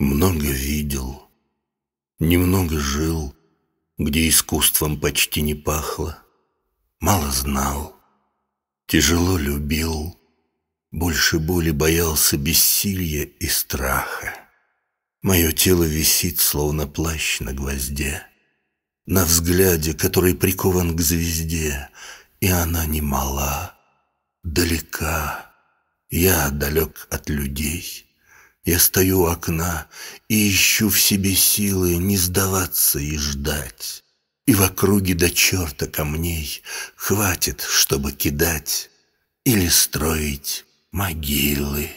много видел, немного жил, где искусством почти не пахло, мало знал, тяжело любил, больше боли боялся бессилья и страха. Мое тело висит, словно плащ на гвозде, на взгляде, который прикован к звезде, и она не мала, далека, я далек от людей». Я стою у окна и ищу в себе силы не сдаваться и ждать. И в округе до черта камней хватит, чтобы кидать или строить могилы.